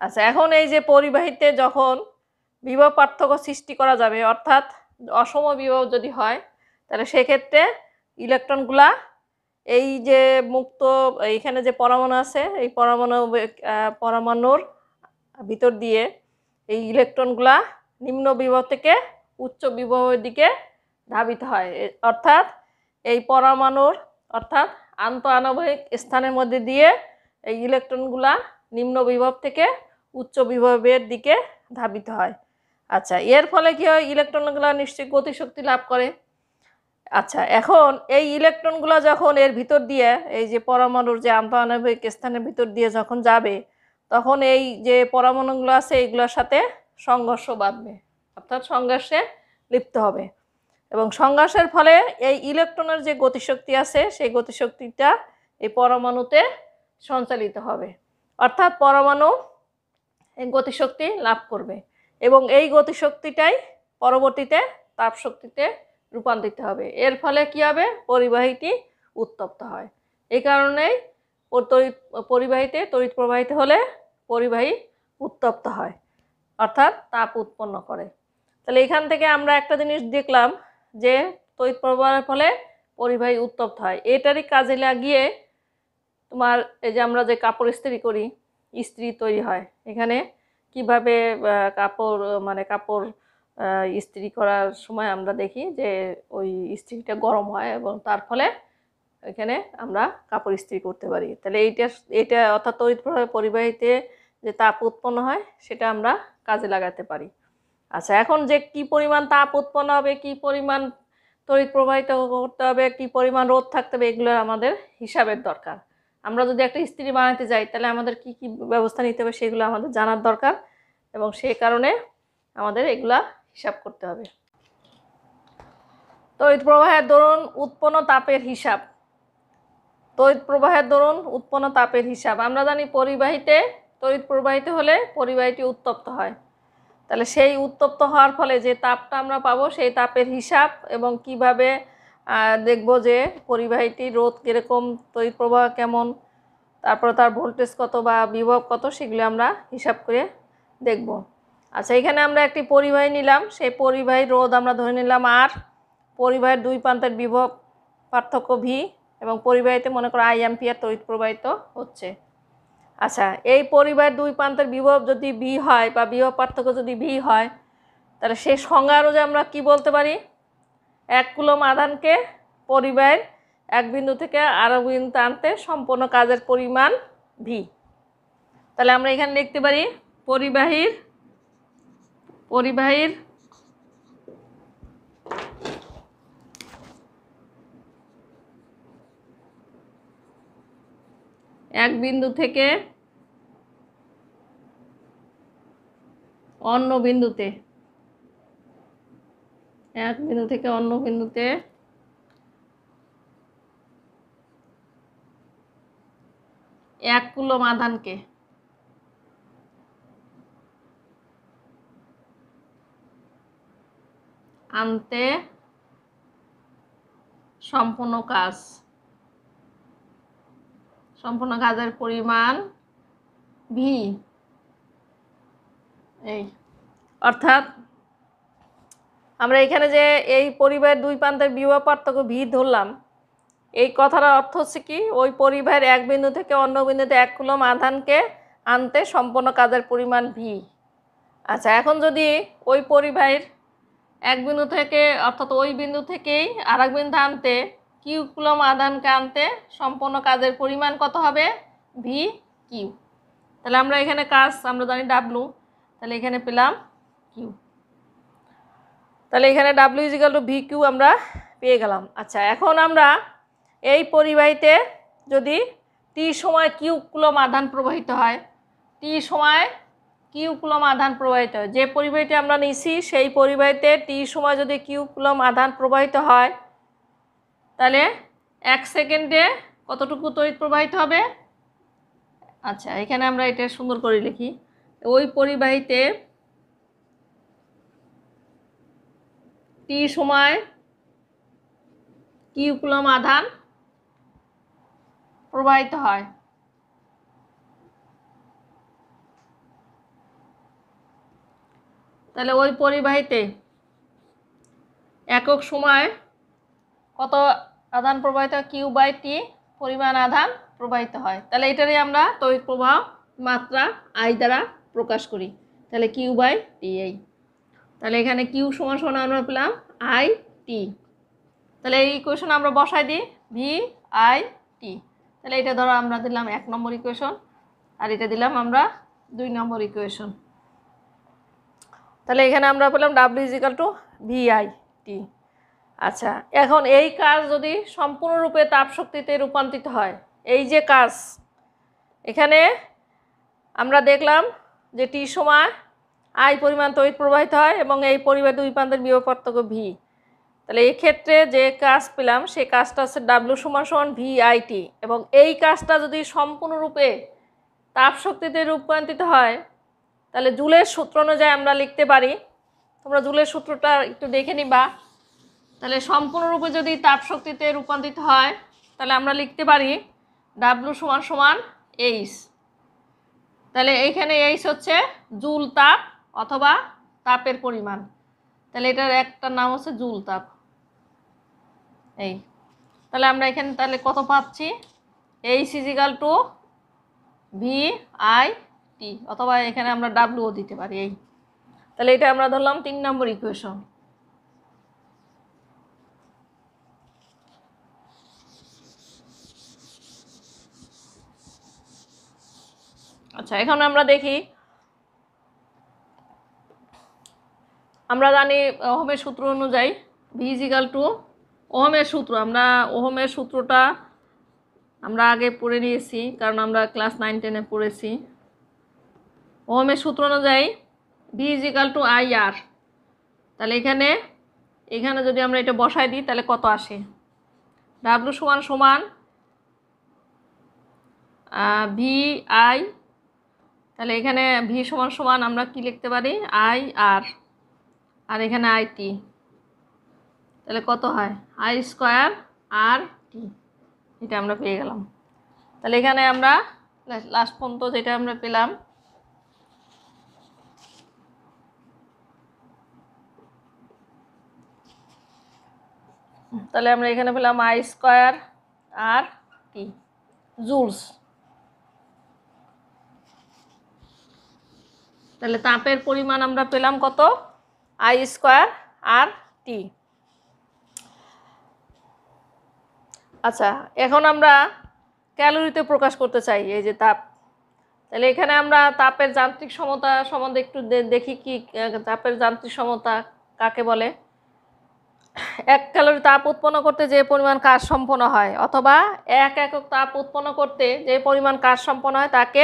আচ্ছা এখন এই যে পরিবাহিতে যখন বিবাহ পার্থক্য সৃষ্টি করা যাবে অর্থাৎ অসম বিবাহ যদি হয় তাহলে সেক্ষেত্রে ইলেকট্রনগুলা এই যে মুক্ত এইখানে যে পরমাণু আছে এই পরমাণু পরমাণুর ভিতর দিয়ে এই ইলেকট্রনগুলা নিম্ন বিভব থেকে উচ্চ বিবাহের দিকে ধাবিত হয় অর্থাৎ এই পরমাণুর অর্থাৎ আন্ত আন্তঃআণবিক স্থানের মধ্যে দিয়ে এই ইলেকট্রনগুলা নিম্ন বিভব থেকে উচ্চ বিভবের দিকে ধাবিত হয় আচ্ছা এর ফলে কী হয় ইলেকট্রনগুলো নিশ্চয়ই গতিশক্তি লাভ করে আচ্ছা এখন এই ইলেকট্রনগুলো যখন এর ভিতর দিয়ে এই যে পরমাণুর যে আন্ত আনবিক স্থানের ভিতর দিয়ে যখন যাবে তখন এই যে পরমাণুগুলো আছে এইগুলোর সাথে সংঘর্ষ বাঁধবে অর্থাৎ সংঘর্ষে লিপ্ত হবে এবং সংঘর্ষের ফলে এই ইলেকট্রনের যে গতিশক্তি আছে সেই গতিশক্তিটা এই পরমাণুতে সঞ্চালিত হবে অর্থাৎ পরমাণু গতিশক্তি লাভ করবে এবং এই গতিশক্তিটাই পরবর্তীতে তাপশক্তিতে রূপান্তরিত হবে এর ফলে কি হবে পরিবাহীটি উত্তপ্ত হয় এই কারণেই তড়িৎ পরিবাহীতে তড়িৎ প্রবাহিত হলে পরিবাহী উত্তপ্ত হয় অর্থাৎ তাপ উৎপন্ন করে তাহলে এখান থেকে আমরা একটা জিনিস দেখলাম যে তড়িৎ প্রবাহের ফলে পরিবাহী উত্তপ্ত হয় এটারই কাজে লাগিয়ে তোমার এই যে আমরা যে কাপড় ইস্ত্রি করি ইস্ত্রি তৈরি হয় এখানে কিভাবে কাপড় মানে কাপড় ইস্ত্রি করার সময় আমরা দেখি যে ওই ইস্ত্রিটা গরম হয় এবং তার ফলে এখানে আমরা কাপড় ইস্ত্রি করতে পারি তাহলে এইটা এটা অর্থাৎ তড়িৎ প্রবাহ পরিবাহিতে যে তাপ উৎপন্ন হয় সেটা আমরা কাজে লাগাতে পারি আচ্ছা এখন যে কি পরিমাণ তাপ উৎপন্ন হবে কি পরিমাণ তড়িৎ প্রবাহিত করতে হবে কি পরিমাণ রোদ থাকতে হবে এগুলো আমাদের হিসাবের দরকার আমরা যদি একটা ইস্ত্রি বানাতে যাই তাহলে আমাদের কি কি ব্যবস্থা নিতে হবে সেগুলো আমাদের জানার দরকার এবং সে কারণে আমাদের এগুলা হিসাব করতে হবে তড়িৎ প্রবাহের দরুন উৎপন্ন তাপের হিসাব তড়িৎ প্রবাহের দরুন উৎপন্ন তাপের হিসাব আমরা জানি পরিবাহিতে তড়িৎ প্রবাহিত হলে পরিবাহিটি উত্তপ্ত হয় তাহলে সেই উত্তপ্ত হওয়ার ফলে যে তাপটা আমরা পাব সেই তাপের হিসাব এবং কিভাবে দেখব যে পরিবাহিটি রোধ কীরকম তড়িৎ প্রবাহ কেমন তারপর তার ভোল্টেজ কত বা বিভব কত সেগুলো আমরা হিসাব করে দেখব আচ্ছা এখানে আমরা একটি পরিবাহী নিলাম সেই পরিবাহী রোধ আমরা ধরে নিলাম আর পরিবাহের দুই প্রান্তের বিভব পার্থক্য ভি এবং পরিবাহিতে মনে করো আই অ্যাম্পিয়ার তড়িৎ প্রবাহিত হচ্ছে আচ্ছা এই পরিবাহের দুই প্রান্তের বিভব যদি ভি হয় বা বিভব পার্থক্য যদি ভি হয় তাহলে সেই সংজ্ঞা অনুযায়ী আমরা কি বলতে পারি এক কুলম আধানকে পরিবাহের এক বিন্দু থেকে আরও বিন্দুতে আনতে সম্পূর্ণ কাজের পরিমাণ ভি তাহলে আমরা এখানে লিখতে পারি পরিবাহীর পরিবাহীর এক বিন্দু থেকে অন্য বিন্দুতে এক বিন্দু থেকে অন্য বিন্দুতে এক কুলো আধানকে আনতে সম্পূর্ণ কাজ সম্পূর্ণ কাজের পরিমাণ ভি এই অর্থাৎ আমরা এখানে যে এই পরিবারের দুই প্রান্তের বিবাহ পার্থক্য ভি ধরলাম এই কথার অর্থ হচ্ছে কি ওই পরিবারের এক বিন্দু থেকে অন্য বিন্দুতে এক কুলম আধানকে আনতে সম্পূর্ণ কাজের পরিমাণ ভি আচ্ছা এখন যদি ওই পরিবাহের এক বিন্দু থেকে অর্থাৎ ওই বিন্দু থেকেই আর এক বিন্দু আনতে কিউকুলম আদান আনতে সম্পন্ন কাজের পরিমাণ কত হবে ভি কিউ তাহলে আমরা এখানে কাজ আমরা জানি ডাব্লু তাহলে এখানে পেলাম কিউ তাহলে এখানে W is equal to V Q আমরা পেয়ে গেলাম আচ্ছা এখন আমরা এই পরিবাহিতে যদি টি সময় কিউ কুলম আধান প্রবাহিত হয় টি সময় কিউ কুলম আধান প্রবাহিত হয় যে পরিবাহিতে আমরা নিছি সেই পরিবাহিতে টি সময় যদি কিউ কুলম আধান প্রবাহিত হয় তাহলে এক সেকেন্ডে কতটুকু তড়িৎ প্রবাহিত হবে আচ্ছা এখানে আমরা এটা সুন্দর করে লিখি ওই পরিবাহিতে টি সময় কিউকুলম আধান প্রবাহিত হয় তাহলে ওই পরিবাহিতে একক সময় কত আধান প্রবাহিত কিউ বাই টি পরিমাণ আধান প্রবাহিত হয় তাহলে এটারই আমরা তৈরি প্রবাহ মাত্রা আই দ্বারা প্রকাশ করি তাহলে কিউ বাই টি এই তাহলে এখানে কিউ সমান সমান আমরা পেলাম আই টি তাহলে এই ইকুয়েশন আমরা বসাই দিই ভি আই টি তাহলে এটা ধরো আমরা দিলাম এক নম্বর ইকুয়েশন আর এটা দিলাম আমরা দুই নম্বর ইকুয়েশন তাহলে এখানে আমরা পেলাম W is equal to V I T আচ্ছা এখন এই কাজ যদি সম্পূর্ণরূপে তাপশক্তিতে রূপান্তরিত হয় এই যে কাজ এখানে আমরা দেখলাম যে টি সময় আয় পরিমাণ তৈরি প্রবাহিত হয় এবং এই পরিবার দুই প্রান্তের বিয়োগ পার্থক্য ভি তাহলে এক্ষেত্রে যে কাজ পেলাম সেই কাজটা হচ্ছে ডাব্লু সমান সমান ভি আইটি এবং এই কাজটা যদি সম্পূর্ণরূপে তাপশক্তিতে রূপান্তরিত হয় তাহলে জুলের সূত্র অনুযায়ী আমরা লিখতে পারি তোমরা জুলের সূত্রটা একটু দেখে নিবা তাহলে সম্পূর্ণরূপে যদি তাপ শক্তিতে রূপান্তরিত হয় তাহলে আমরা লিখতে পারি ডাব্লু সমান সমান এইচ তাহলে এইখানে এইচ হচ্ছে জুল তাপ অথবা তাপের পরিমাণ তাহলে এটার একটা নাম হচ্ছে জুল তাপ এই তাহলে আমরা এখানে তাহলে কত পাচ্ছি H is equal to V I T অথবা এখানে আমরা ডাব্লুও দিতে পারি এই তাহলে এটা আমরা ধরলাম তিন নম্বর ইকুয়েশন আচ্ছা এখন আমরা দেখি আমরা জানি অহমের সূত্র অনুযায়ী ভি ইজিক্যাল টু ওহমের সূত্র আমরা ওহমের সূত্রটা আমরা আগে পড়ে নিয়েছি কারণ আমরা ক্লাস নাইন টেনে পড়েছি ওহমের সূত্র অনুযায়ী V is equal to I R তাহলে এখানে এখানে যদি আমরা এটা বসাই দিই তাহলে কত আসে ডাব্লু সমান সমান ভি আই তাহলে এখানে ভি সমান সমান আমরা কি লিখতে পারি আই আর আর এখানে আই টি তাহলে কত হয় আই স্কোয়ার আর টি এটা আমরা পেয়ে গেলাম তাহলে এখানে আমরা লাস্ট পর্যন্ত যেটা আমরা পেলাম তাহলে আমরা এখানে পেলাম I square R T joules তাহলে তাপের পরিমাণ আমরা পেলাম কত আই স্কোয়ার আর টি আচ্ছা এখন আমরা ক্যালোরিতে প্রকাশ করতে চাই এই যে তাপ তাহলে এখানে আমরা তাপের যান্ত্রিক সমতা সম্বন্ধে একটু দেখি কি তাপের যান্ত্রিক সমতা কাকে বলে এক ক্যালোরি তাপ উৎপন্ন করতে যে পরিমাণ কাজ সম্পন্ন হয় অথবা এক একক তাপ উৎপন্ন করতে যে পরিমাণ কাজ সম্পন্ন হয় তাকে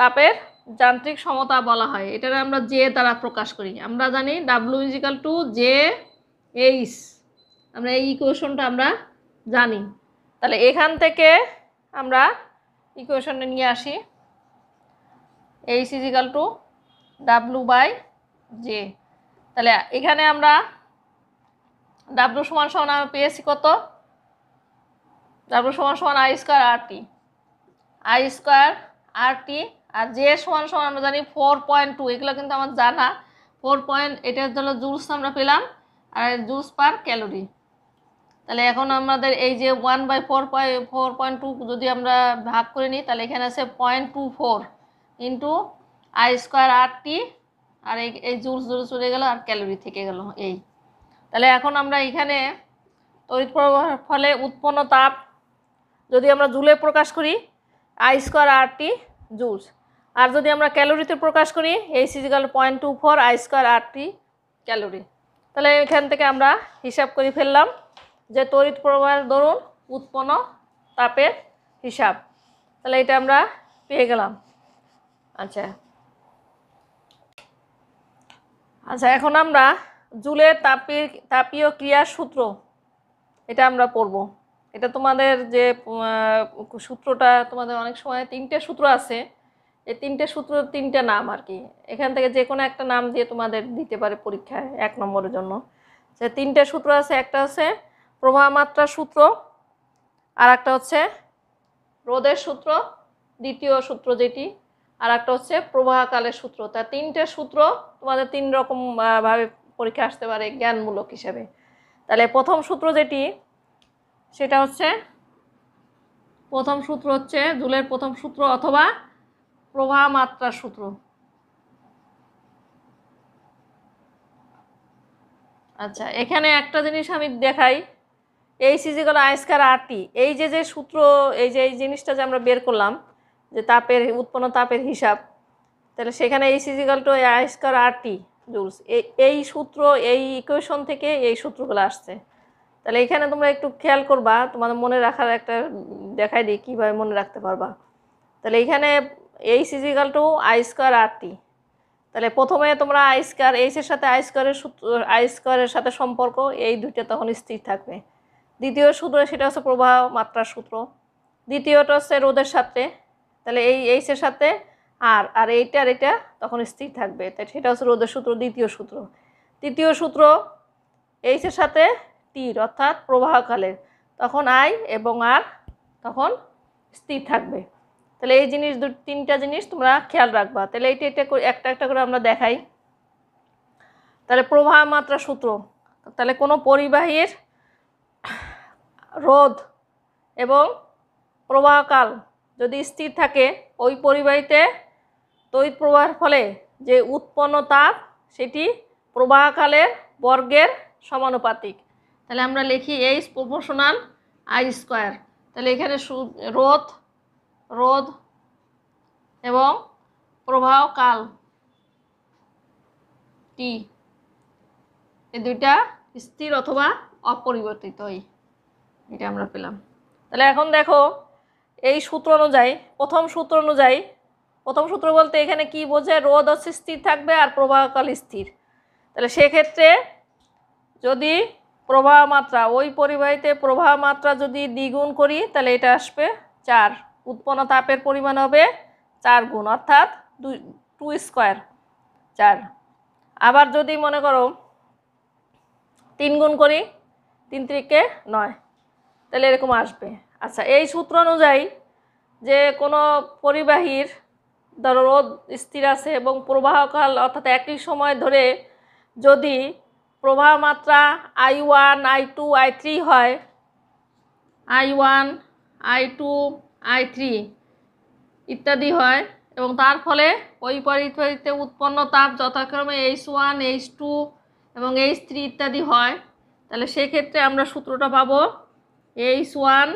তাপের যান্ত্রিক সমতা বলা হয় এটার আমরা জে দ্বারা প্রকাশ করি আমরা জানি W is equal to J H আমরা এই ইকুয়েশনটা আমরা জানি তাহলে এখান থেকে আমরা ইকুয়েশনটা নিয়ে আসি H is equal to W by J তাহলে এখানে আমরা ডাব্লু সমান সমান আমরা পেয়েছি কত ডাব্লু সমান সমান I square R T I square R T আর যে সমান সমান আমরা জানি ফোর পয়েন্ট টু এগুলো কিন্তু আমার জানা ফোর পয়েন্ট এটার জন্য জুলস আমরা পেলাম আর জুস পার ক্যালোরি তাহলে এখন আমাদের এই যে one by four point four point two যদি আমরা ভাগ করে নিই তাহলে এখানে আছে point two four into I square R T আর এই জুস জুলস চলে গেল আর ক্যালোরি থেকে গেল এই তাহলে এখন আমরা এখানে তৈরি প্রবাহের ফলে উৎপন্ন তাপ যদি আমরা জুলে প্রকাশ করি I square R T juice আর যদি আমরা ক্যালোরিতে প্রকাশ করি এই is equal point two four I square R T calorie তাহলে এখান থেকে আমরা হিসাব করে ফেললাম যে তড়িৎ প্রবাহের দরুন উৎপন্ন তাপের হিসাব তাহলে এটা আমরা পেয়ে গেলাম আচ্ছা আচ্ছা এখন আমরা জুলের তাপীয় তাপীয় ক্রিয়ার সূত্র এটা আমরা পড়ব এটা তোমাদের যে সূত্রটা তোমাদের অনেক সময় তিনটে সূত্র আছে এই তিনটে সূত্র তিনটে নাম আর কি এখান থেকে যে কোনো একটা নাম দিয়ে তোমাদের দিতে পারে পরীক্ষায় এক নম্বরের জন্য যে তিনটে সূত্র আছে একটা হচ্ছে প্রভামাত্রা সূত্র আর একটা হচ্ছে রোদের সূত্র দ্বিতীয় সূত্র যেটি আর একটা হচ্ছে প্রবাহকালের সূত্র তা তিনটে সূত্র তোমাদের তিন রকম ভাবে পরীক্ষা আসতে পারে জ্ঞানমূলক হিসেবে তাহলে প্রথম সূত্র যেটি সেটা হচ্ছে প্রথম সূত্র হচ্ছে জুলের প্রথম সূত্র অথবা প্রভামাত্রা সূত্র আচ্ছা এখানে একটা জিনিস আমি দেখাই এই সিজিকাল আইসকার আরটি এই যে যে সূত্র এই যে এই জিনিসটা যে আমরা বের করলাম যে তাপের উৎপন্ন তাপের হিসাব তাহলে সেখানে এই is equal to I square R T joules এই সূত্র এই ইকুয়েশন থেকে এই সূত্রগুলো আসছে তাহলে এখানে তোমরা একটু খেয়াল করবা তোমাদের মনে রাখার একটা দেখাই দিই কীভাবে মনে রাখতে পারবা তাহলে এখানে H is equal to I square R T তাহলে প্রথমে তোমরা আই স্কোয়ার এইচের সাথে আই স্কোয়ারের আই স্কোয়ারের সাথে সম্পর্ক এই দুইটা তখন স্থির থাকবে দ্বিতীয় সূত্র সেটা হচ্ছে প্রবাহ মাত্রার সূত্র দ্বিতীয়টা হচ্ছে রোদের সাথে তাহলে এই এইচের সাথে আর আর এইটা আর এটা তখন স্থির থাকবে তাই সেটা হচ্ছে রোদের সূত্র দ্বিতীয় সূত্র তৃতীয় সূত্র এইচের সাথে টির অর্থাৎ প্রবাহকালের তখন আই এবং আর তখন স্থির থাকবে তাহলে এই জিনিস দু তিনটা জিনিস তোমরা খেয়াল রাখবা তাহলে এইটা এটা করে একটা একটা করে আমরা দেখাই তাহলে প্রবাহ মাত্রা সূত্র তাহলে কোনো পরিবাহীর রোধ এবং প্রবাহকাল যদি স্থির থাকে ওই পরিবাহীতে তৈ প্রবাহের ফলে যে উৎপন্ন তাপ সেটি প্রবাহকালের বর্গের সমানুপাতিক তাহলে আমরা লিখি এইচ প্রপোর্শনাল আই স্কোয়ার তাহলে এখানে রোধ রোদ এবং প্রবাহকাল টি এই দুইটা স্থির অথবা অপরিবর্তিতই এটা আমরা পেলাম তাহলে এখন দেখো এই সূত্র অনুযায়ী প্রথম সূত্র অনুযায়ী প্রথম সূত্র বলতে এখানে কি বোঝায় রোদ হচ্ছে স্থির থাকবে আর প্রবাহকাল স্থির তাহলে সেক্ষেত্রে যদি প্রবাহ মাত্রা ওই পরিবাহিতে প্রবাহ মাত্রা যদি দ্বিগুণ করি তাহলে এটা আসবে চার উৎপন্ন তাপের পরিমাণ হবে চার গুণ অর্থাৎ দুই টু স্কোয়ার চার আবার যদি মনে করো তিন গুণ করি তিন তিরিকে নয় তাহলে এরকম আসবে আচ্ছা এই সূত্র অনুযায়ী যে কোনো পরিবাহীর ধরো রোদ স্থির আছে এবং প্রবাহকাল অর্থাৎ একই সময় ধরে যদি প্রবাহ মাত্রা I one I two I three হয় I one I two I three ইত্যাদি হয় এবং তার ফলে ওই পরিপরীতে উৎপন্ন তাপ যথাক্রমে এইচ ওয়ান এইচ টু এবং এইচ থ্রি ইত্যাদি হয় তাহলে সেক্ষেত্রে আমরা সূত্রটা পাবো H one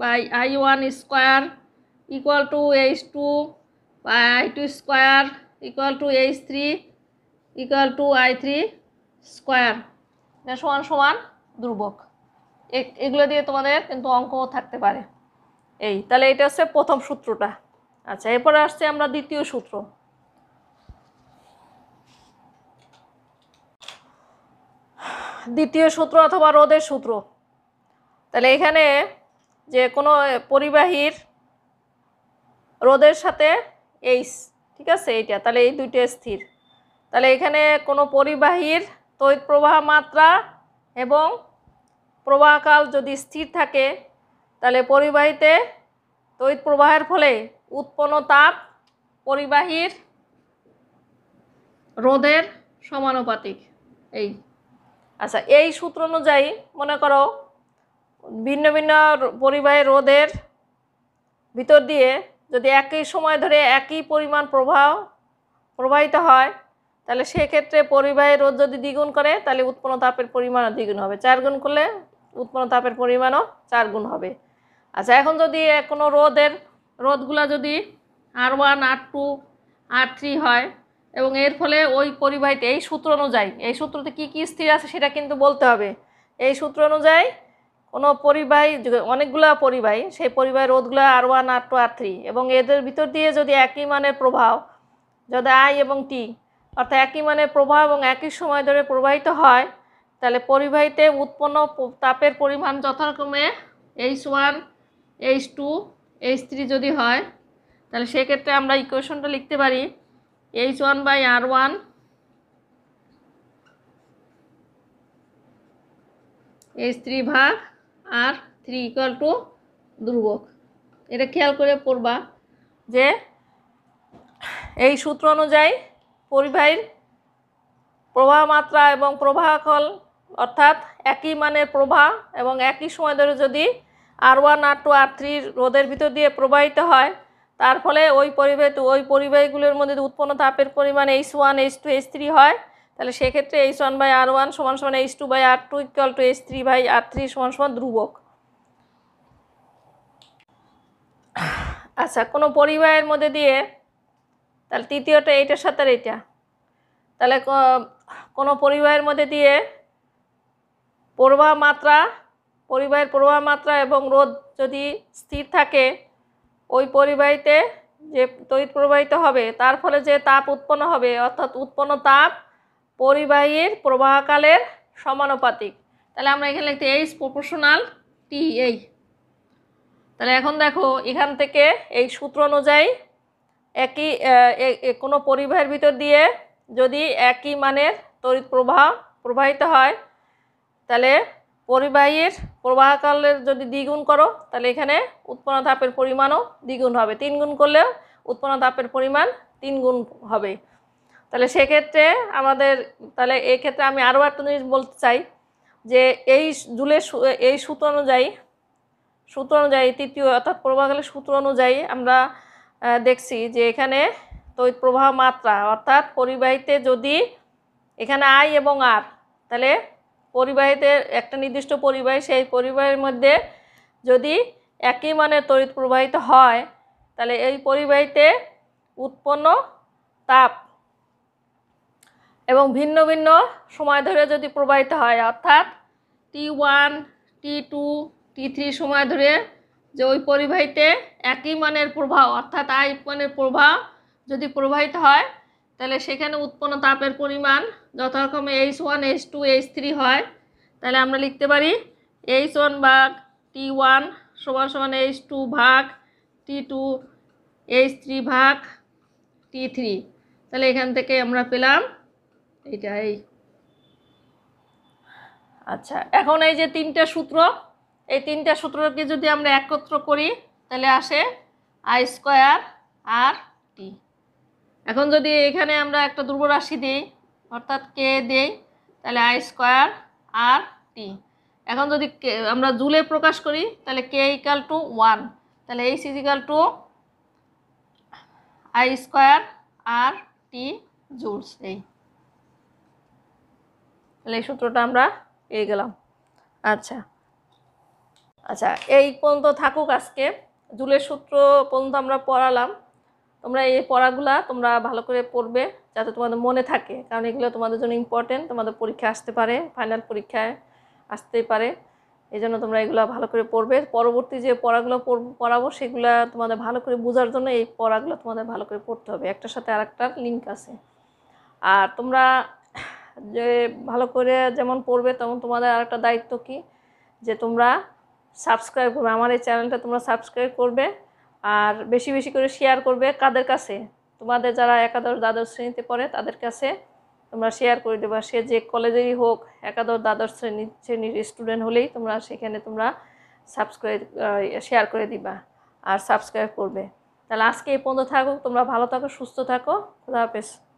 by I one square equal to H two by I two square equal to H three equal to I three square সমান সমান দুর্ভোগ এগুলো দিয়ে তোমাদের কিন্তু অঙ্কও থাকতে পারে এই তাহলে এটা হচ্ছে প্রথম সূত্রটা আচ্ছা এরপরে আসছে আমরা দ্বিতীয় সূত্র দ্বিতীয় সূত্র অথবা রোদের সূত্র তাহলে এখানে যে কোনো পরিবাহীর রোদের সাথে এইস ঠিক আছে এইটা তাহলে এই দুইটা স্থির তাহলে এখানে কোনো পরিবাহীর তৈত প্রবাহ মাত্রা এবং প্রবাহকাল যদি স্থির থাকে তাহলে পরিবাহিতে তৈত প্রবাহের ফলে উৎপন্ন তাপ পরিবাহীর রোদের সমানুপাতিক এই আচ্ছা এই সূত্র অনুযায়ী মনে করো ভিন্ন ভিন্ন পরিবাহী রোদের ভিতর দিয়ে যদি একই সময় ধরে একই পরিমাণ প্রবাহ প্রবাহিত হয় তাহলে সেক্ষেত্রে পরিবাহী রোদ যদি দ্বিগুণ করে তাহলে উৎপন্ন তাপের পরিমাণও দ্বিগুণ হবে চার গুণ করলে উৎপন্ন তাপের পরিমাণও চার গুণ হবে আচ্ছা এখন যদি কোনো রোদের রোদগুলা যদি R one R two R three হয় এবং এর ফলে ওই পরিবাহিত এই সূত্র অনুযায়ী এই সূত্রতে কি কি স্থির আছে সেটা কিন্তু বলতে হবে এই সূত্র অনুযায়ী কোনো পরিবাহী অনেকগুলো পরিবাহী সেই পরিবাহী রোদগুলো R one R two R three এবং এদের ভিতর দিয়ে যদি একই মানের প্রভাব যদি আই এবং টি অর্থাৎ একই মানের প্রভাব এবং একই সময় ধরে প্রবাহিত হয় তাহলে পরিবাহিতে উৎপন্ন তাপের পরিমাণ যথাক্রমে H one H two H three যদি হয় তাহলে সেক্ষেত্রে আমরা ইকুয়েশনটা লিখতে পারি H one by R one H three ভাগ আর থ্রি ইকুয়াল টু দুর্ভোগ এটা খেয়াল করে পড়বা যে এই সূত্র অনুযায়ী পরিবাহীর প্রবাহ মাত্রা এবং প্রবাহকল অর্থাৎ একই মানের প্রবাহ এবং একই সময় ধরে যদি R one R two R three রোদের ভিতর দিয়ে প্রবাহিত হয় তার ফলে ওই পরিবেশ ওই পরিবাহীগুলোর মধ্যে উৎপন্ন তাপের পরিমাণ H one H two H three হয় তাহলে সেক্ষেত্রে H one by R one সমান সমান H two by R two equal to H three by R three সমান সমান ধ্রুবক আচ্ছা কোনো পরিবাহের মধ্যে দিয়ে তাহলে তৃতীয়টা এইটার সাথে এইটা তাহলে কোনো পরিবাহের মধ্যে দিয়ে প্রবাহ মাত্রা পরিবাহের প্রবাহ মাত্রা এবং রোদ যদি স্থির থাকে ওই পরিবাহিতে যে তড়িৎ প্রবাহিত হবে তার ফলে যে তাপ উৎপন্ন হবে অর্থাৎ উৎপন্ন তাপ পরিবাহীর প্রবাহকালের সমানুপাতিক তাহলে আমরা এখানে লিখতে এইচ প্রপোর্শনাল টি এই তাহলে এখন দেখো এখান থেকে এই সূত্র অনুযায়ী একই কোনো পরিবাহের ভিতর দিয়ে যদি একই মানের তড়িৎ প্রবাহ প্রবাহিত হয় তাহলে পরিবাহীর প্রবাহকালের যদি দ্বিগুণ করো তাহলে এখানে উৎপন্ন তাপের পরিমাণও দ্বিগুণ হবে তিন গুণ করলেও উৎপন্ন তাপের পরিমাণ তিন গুণ হবে তাহলে সেক্ষেত্রে আমাদের তাহলে এই ক্ষেত্রে আমি আরও একটা জিনিস বলতে চাই যে এই জুলের এই সূত্র অনুযায়ী সূত্র অনুযায়ী তৃতীয় অর্থাৎ প্রবাহকালের সূত্র অনুযায়ী আমরা দেখছি যে এখানে তড়িৎ প্রবাহ মাত্রা অর্থাৎ পরিবাহিতে যদি এখানে আই এবং আর তাহলে পরিবাহিত একটা নির্দিষ্ট পরিবাহ সেই পরিবাহের মধ্যে যদি একই মানে তড়িৎ প্রবাহিত হয় তাহলে এই পরিবাহিতে উৎপন্ন তাপ এবং ভিন্ন ভিন্ন সময় ধরে যদি প্রবাহিত হয় অর্থাৎ T one T two T three সময় ধরে যে ওই পরিবাহিতে একই মানের প্রভাব অর্থাৎ আই মানের প্রভাব যদি প্রবাহিত হয় তাহলে সেখানে উৎপন্ন তাপের পরিমাণ যথাক্রমে H one H two H three হয় তাহলে আমরা লিখতে পারি এইচ ওয়ান ভাগ টি ওয়ান সমান সমান এইচ টু ভাগ টি টু এইচ থ্রি ভাগ টি থ্রি তাহলে এখান থেকে আমরা পেলাম এইটা এই আচ্ছা এখন এই যে তিনটা সূত্র এই তিনটা সূত্রকে যদি আমরা একত্র করি তাহলে আসে আই স্কোয়ার আর টি এখন যদি এখানে আমরা একটা দুর্বরাশি দিই অর্থাৎ কে দেই তাহলে আই স্কোয়ার আর টি এখন যদি আমরা জুলে প্রকাশ করি তাহলে কে ইকাল টু ওয়ান তাহলে H is equal to I square R T joules এই তাহলে এই সূত্রটা আমরা পেয়ে গেলাম আচ্ছা আচ্ছা এই পর্যন্ত থাকুক আজকে জুলের সূত্র পর্যন্ত আমরা পড়ালাম তোমরা এই পড়াগুলা তোমরা ভালো করে পড়বে যাতে তোমাদের মনে থাকে কারণ এগুলো তোমাদের জন্য ইম্পর্টেন্ট তোমাদের পরীক্ষা আসতে পারে ফাইনাল পরীক্ষায় আসতে পারে এই জন্য তোমরা এগুলো ভালো করে পড়বে পরবর্তী যে পড়াগুলো পড়াবো সেগুলো তোমাদের ভালো করে বোঝার জন্য এই পড়াগুলো তোমাদের ভালো করে পড়তে হবে একটার সাথে আর একটার লিঙ্ক আছে আর তোমরা যে ভালো করে যেমন পড়বে তেমন তোমাদের আর একটা দায়িত্ব কি যে তোমরা সাবস্ক্রাইব করবে আমার এই চ্যানেলটা তোমরা সাবস্ক্রাইব করবে আর বেশি বেশি করে শেয়ার করবে কাদের কাছে তোমাদের যারা একাদশ দ্বাদশ শ্রেণীতে পড়ে তাদের কাছে তোমরা শেয়ার করে দেবা সে যে কলেজেরই হোক একাদশ দ্বাদশ শ্রেণী শ্রেণীর স্টুডেন্ট হলেই তোমরা সেখানে তোমরা সাবস্ক্রাইব শেয়ার করে দিবা আর সাবস্ক্রাইব করবে তাহলে আজকে এই পর্যন্ত থাকুক তোমরা ভালো থাকো সুস্থ থাকো খুদা হাফেজ